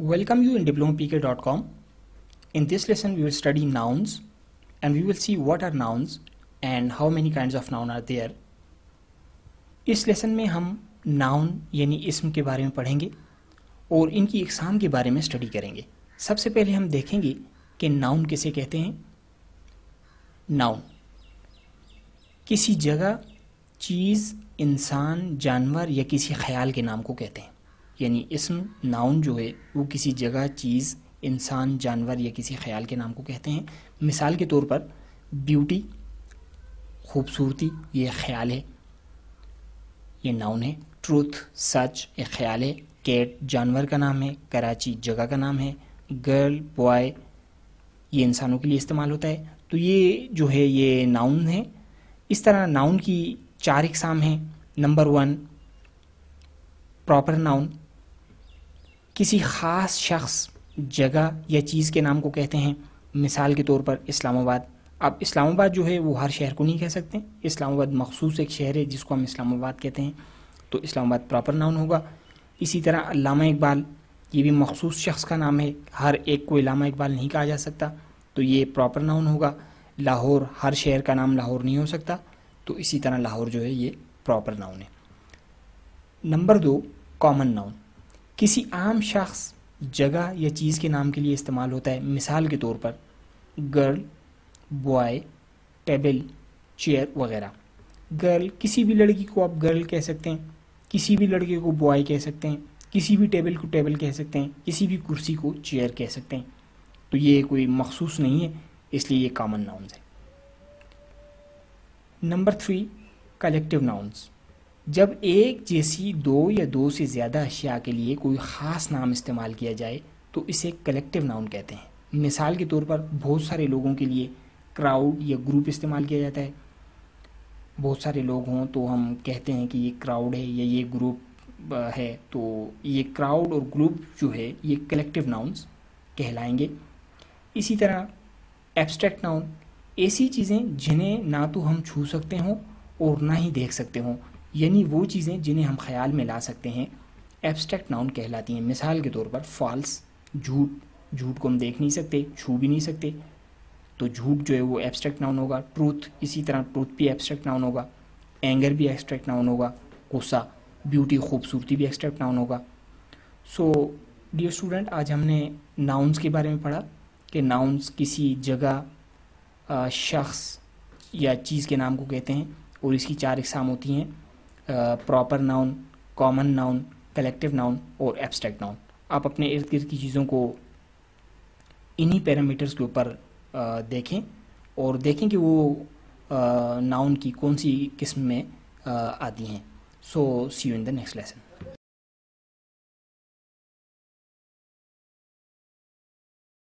Welcome you in diplomapk.com. In this lesson we will study nouns and we will see what are nouns and how many kinds of noun are there. इस lesson में हम noun यानी इसम के बारे में पढ़ेंगे और इनकी इकसाम के बारे में स्टडी करेंगे सबसे पहले हम देखेंगे कि नाउन किसे कहते हैं नाउन किसी जगह चीज़ इंसान जानवर या किसी ख्याल के नाम को कहते हैं यानी इसम नाउन जो है वो किसी जगह चीज़ इंसान जानवर या किसी ख्याल के नाम को कहते हैं मिसाल के तौर पर ब्यूटी खूबसूरती ये ख्याल है ये नाउन है ट्रूथ सच ये ख्याल है कैट जानवर का नाम है कराची जगह का नाम है गर्ल बॉय ये इंसानों के लिए इस्तेमाल होता है तो ये जो है ये नाउन है इस तरह नाउन की चार इकसाम हैं नंबर वन प्रॉपर नाउन किसी ख़ास शख्स जगह या चीज़ के नाम को कहते हैं मिसाल के तौर पर इस्लामाबाद अब इस्लामाबाद जो है वो हर शहर को नहीं कह सकते इस्लामाबाद मखसूस एक शहर है जिसको हम इस्लामाबाद कहते हैं तो इस्लामाबाद प्रॉपर नाउन होगा इसी तरह अलामा इकबाल ये भी मखसूस शख्स का नाम है हर एक को इलामा इकबाल नहीं कहा जा सकता तो ये प्रॉपर नाउन होगा लाहौर हर शहर का नाम लाहौर नहीं हो सकता तो इसी तरह लाहौर जो है ये प्रॉपर नाउन है नंबर दो कॉमन नाउन किसी आम शख्स जगह या चीज़ के नाम के लिए इस्तेमाल होता है मिसाल के तौर पर गर्ल बॉय टेबल चेयर वगैरह गर्ल किसी भी लड़की को आप गर्ल कह सकते हैं किसी भी लड़के को बॉय कह सकते हैं किसी भी टेबल को टेबल कह सकते हैं किसी भी कुर्सी को चेयर कह सकते हैं तो ये कोई मखसूस नहीं है इसलिए ये कॉमन नाउन्स है नंबर थ्री कलेक्टिव नाउन्स जब एक जैसी दो या दो से ज़्यादा अशिया के लिए कोई ख़ास नाम इस्तेमाल किया जाए तो इसे कलेक्टिव नाउन कहते हैं मिसाल के तौर पर बहुत सारे लोगों के लिए क्राउड या ग्रुप इस्तेमाल किया जाता है बहुत सारे लोग हों तो हम कहते हैं कि ये क्राउड है या ये ग्रुप है तो ये क्राउड और ग्रुप जो है ये कलेक्टिव नाउन्स कहलाएंगे इसी तरह एब्स्ट्रैक्ट नाउन ऐसी चीज़ें जिन्हें ना तो हम छू सकते हों और ना ही देख सकते हों यानी वो चीज़ें जिन्हें हम ख्याल में ला सकते हैं एब्स्ट्रैक्ट नाउन कहलाती हैं मिसाल के तौर पर फॉल्स झूठ झूठ को हम देख नहीं सकते छू भी नहीं सकते तो झूठ जो है वो एब्स्ट्रैक्ट नाउन होगा ट्रूथ इसी तरह ट्रूथ भी एब्स्ट्रैक्ट नाउन होगा एंगर भी एब्स्ट्रैक्ट नाउन होगा गुस्सा ब्यूटी खूबसूरती भी एब्स्ट्रैक्ट नाउन होगा सो डियर स्टूडेंट आज हमने नाउन्स के बारे में पढ़ा कि नाउन्स किसी जगह शख्स या चीज़ के नाम को कहते हैं और इसकी चार इकसाम होती हैं proper noun common noun collective noun और एब्स्ट्रैक्ट नाउन आप अपने इर्द गिर्द की चीज़ों को इन्हीं पैरामीटर्स के ऊपर देखें और देखें कि वो नाउन की कौन सी किस्म में आती हैं so see you in the next lesson